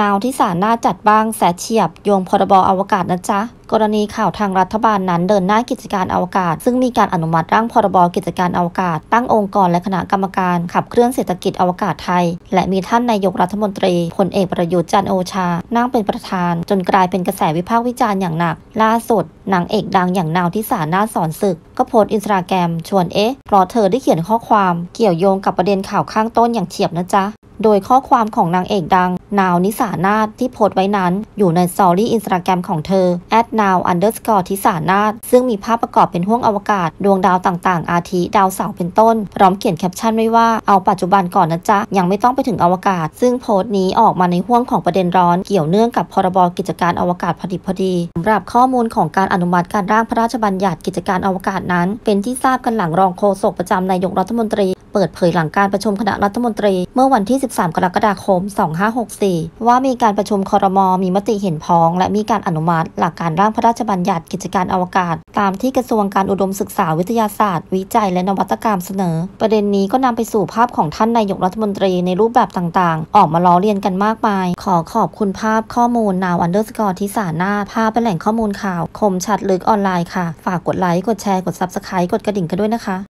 นาวที่สาหน่าจัดบ้างแสเฉียบ โยงพรบอวกาศนะจ๊ะ กรณีข่าวทางรัฐบาลนั้นเดินหน้ากิจการอวกาศ ซึ่งมีการอนุมัติร่าง พรบกิจการอวกาศ ตั้งองค์กรและคณะกรรมการขับเคลื่อนเศรษฐกิจอวกาศไทย และมีท่านนายกรัฐมนตรีพลเอกประยุทธ์จันโอชา นั่งเป็นประธาน จนกลายเป็นกระแสวิพากษ์วิจารณ์อย่างหนัก ล่าสุดนางเอกดังอย่างนาวที่สาหน้าสอนศึก ก็โพสต์อินสตาแกรมชวนเอ๊ะเพราะเธอได้เขียนข้อความ เกี่ยวโยงกับประเด็นข่าวข้างต้นอย่างเฉียบนะจ๊ะโดยข้อความของนางเอกดัง นาวนิสานาฏที่โพสต์ไว้นั้น อยู่ในสตอรี่อินสตาแกรมของเธอ a now underscore ทิสานาทซึ่งมีภาพประกอบเป็นห้วงอวกาศ ดวงดาวต่างๆอาทิดาวเสาเป็นต้นพร้อมเขียนแคปชั่นไว้ว่าเอาปัจจุบันก่อนนะจ๊ะ ยังไม่ต้องไปถึงอวกาศ ซึ่งโพสต์นี้ออกมาในห่วงของประเด็นร้อนเกี่ยวเนื่องกับพรบกิจการอวกาศพอดิบพอดีสำหรับข้อมูลของการอนุมัติการร่างพระราชบัญญัติกิจการอวกาศนั้น เป็นที่ทราบกันหลังรองโฆษกประจำนายกรัฐมนตรีเปิดเผยหลังการประชุมคณะรัฐมนตรีเมื่อวันที่ 13 กรกฎาคม 2564 ว่ามีการประชุมคอรมอ มีมติเห็นพ้อง และมีการอนุมัติ หลักการร่างพระราชบัญญัติกิจการอวกาศ ตามที่กระทรวงการอุดมศึกษาวิทยาศาสตร์ วิจัยและนวัตกรรมเสนอ ประเด็นนี้ก็นำไปสู่ภาพของท่านนายกรัฐมนตรีในรูปแบบต่าง ๆ ออกมาล้อเลียนกันมากมาย ขอขอบคุณภาพข้อมูลนาวอันเดอร์สกอร์ที่สาหน้าภาพเป็นแหล่งข้อมูลข่าว คมชัดลึกออนไลน์ค่ะ ฝากกดไลค์ กดแชร์ กดซับสไครต์กดกระดิ่งกันด้วยนะคะ